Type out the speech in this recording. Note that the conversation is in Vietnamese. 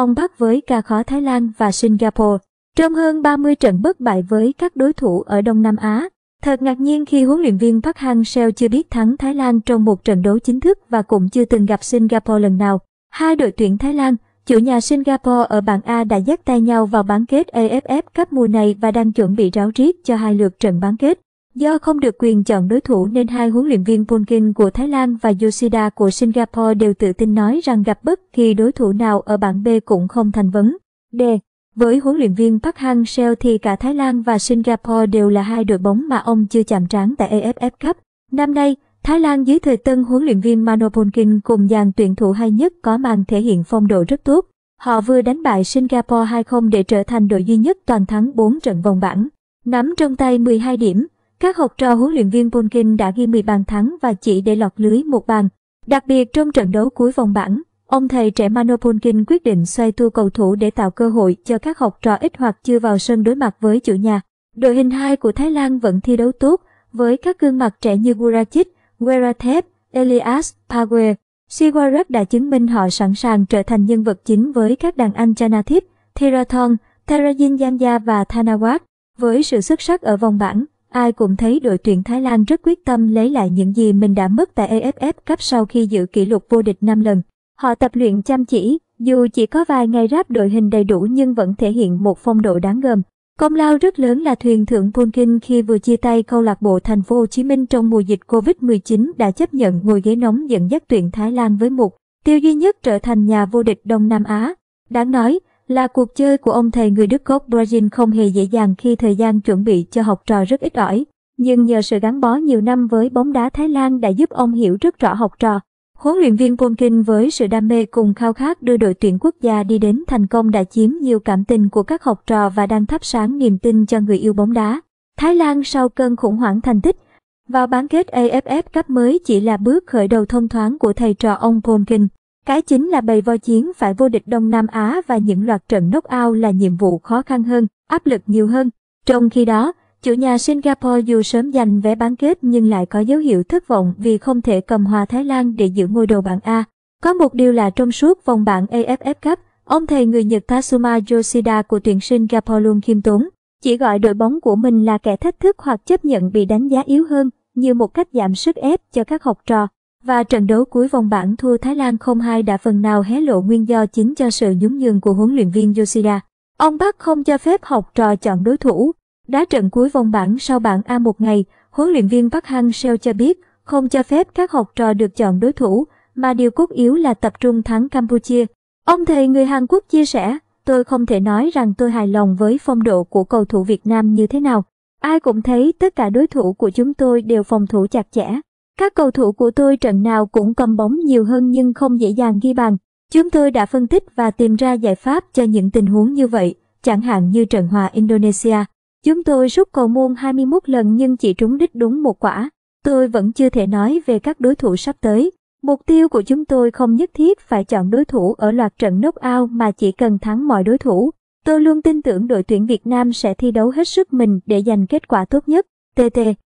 ông bắt với ca khó Thái Lan và Singapore. Trong hơn 30 trận bất bại với các đối thủ ở Đông Nam Á, thật ngạc nhiên khi huấn luyện viên Park Hang-seo chưa biết thắng Thái Lan trong một trận đấu chính thức và cũng chưa từng gặp Singapore lần nào. Hai đội tuyển Thái Lan, chủ nhà Singapore ở bảng A đã dắt tay nhau vào bán kết AFF Cup mùa này và đang chuẩn bị ráo riết cho hai lượt trận bán kết. Do không được quyền chọn đối thủ nên hai huấn luyện viên Punkin của Thái Lan và Yoshida của Singapore đều tự tin nói rằng gặp bất kỳ đối thủ nào ở bảng B cũng không thành vấn. D. Với huấn luyện viên Park Hang-seo thì cả Thái Lan và Singapore đều là hai đội bóng mà ông chưa chạm trán tại AFF Cup. Năm nay, Thái Lan dưới thời tân huấn luyện viên Mano Punkin cùng dàn tuyển thủ hay nhất có màn thể hiện phong độ rất tốt. Họ vừa đánh bại Singapore 2-0 để trở thành đội duy nhất toàn thắng 4 trận vòng bảng. Nắm trong tay 12 điểm, các học trò huấn luyện viên Polkin đã ghi 10 bàn thắng và chỉ để lọt lưới một bàn. Đặc biệt trong trận đấu cuối vòng bảng, ông thầy trẻ Mano Polkin quyết định xoay tua cầu thủ để tạo cơ hội cho các học trò ít hoặc chưa vào sân đối mặt với chủ nhà. Đội hình 2 của Thái Lan vẫn thi đấu tốt, với các gương mặt trẻ như Burachic, Weratep, Elias, Pague. Siwarak đã chứng minh họ sẵn sàng trở thành nhân vật chính với các đàn anh Chanathip, Thirathon, Therajin Yamja và Thanawat. Với sự xuất sắc ở vòng bảng, Ai cũng thấy đội tuyển Thái Lan rất quyết tâm lấy lại những gì mình đã mất tại AFF Cup sau khi giữ kỷ lục vô địch 5 lần. Họ tập luyện chăm chỉ, dù chỉ có vài ngày ráp đội hình đầy đủ nhưng vẫn thể hiện một phong độ đáng gờm. Công lao rất lớn là thuyền trưởng Vulcan khi vừa chia tay câu lạc bộ thành phố Hồ Chí Minh trong mùa dịch Covid-19 đã chấp nhận ngồi ghế nóng dẫn dắt tuyển Thái Lan với mục tiêu duy nhất trở thành nhà vô địch Đông Nam Á. Đáng nói, là cuộc chơi của ông thầy người Đức gốc Brazil không hề dễ dàng khi thời gian chuẩn bị cho học trò rất ít ỏi. Nhưng nhờ sự gắn bó nhiều năm với bóng đá Thái Lan đã giúp ông hiểu rất rõ học trò. Huấn luyện viên Polkin với sự đam mê cùng khao khát đưa đội tuyển quốc gia đi đến thành công đã chiếm nhiều cảm tình của các học trò và đang thắp sáng niềm tin cho người yêu bóng đá. Thái Lan sau cơn khủng hoảng thành tích, vào bán kết AFF Cup mới chỉ là bước khởi đầu thông thoáng của thầy trò ông Polkin. Cái chính là bầy voi chiến phải vô địch Đông Nam Á và những loạt trận knock-out là nhiệm vụ khó khăn hơn, áp lực nhiều hơn. Trong khi đó, chủ nhà Singapore dù sớm giành vé bán kết nhưng lại có dấu hiệu thất vọng vì không thể cầm hòa Thái Lan để giữ ngôi đầu bảng A. Có một điều là trong suốt vòng bảng AFF Cup, ông thầy người Nhật Tatsuma Yoshida của tuyển Singapore luôn khiêm tốn, chỉ gọi đội bóng của mình là kẻ thách thức hoặc chấp nhận bị đánh giá yếu hơn như một cách giảm sức ép cho các học trò. Và trận đấu cuối vòng bảng thua Thái Lan 0-2 đã phần nào hé lộ nguyên do chính cho sự nhún nhường của huấn luyện viên Yoshida. Ông bắc không cho phép học trò chọn đối thủ. Đá trận cuối vòng bảng sau bảng A một ngày, huấn luyện viên Park Hang-seo cho biết không cho phép các học trò được chọn đối thủ, mà điều cốt yếu là tập trung thắng Campuchia. Ông thầy người Hàn Quốc chia sẻ, tôi không thể nói rằng tôi hài lòng với phong độ của cầu thủ Việt Nam như thế nào. Ai cũng thấy tất cả đối thủ của chúng tôi đều phòng thủ chặt chẽ. Các cầu thủ của tôi trận nào cũng cầm bóng nhiều hơn nhưng không dễ dàng ghi bàn. Chúng tôi đã phân tích và tìm ra giải pháp cho những tình huống như vậy, chẳng hạn như trận hòa Indonesia. Chúng tôi rút cầu môn 21 lần nhưng chỉ trúng đích đúng một quả. Tôi vẫn chưa thể nói về các đối thủ sắp tới. Mục tiêu của chúng tôi không nhất thiết phải chọn đối thủ ở loạt trận knockout mà chỉ cần thắng mọi đối thủ. Tôi luôn tin tưởng đội tuyển Việt Nam sẽ thi đấu hết sức mình để giành kết quả tốt nhất. TT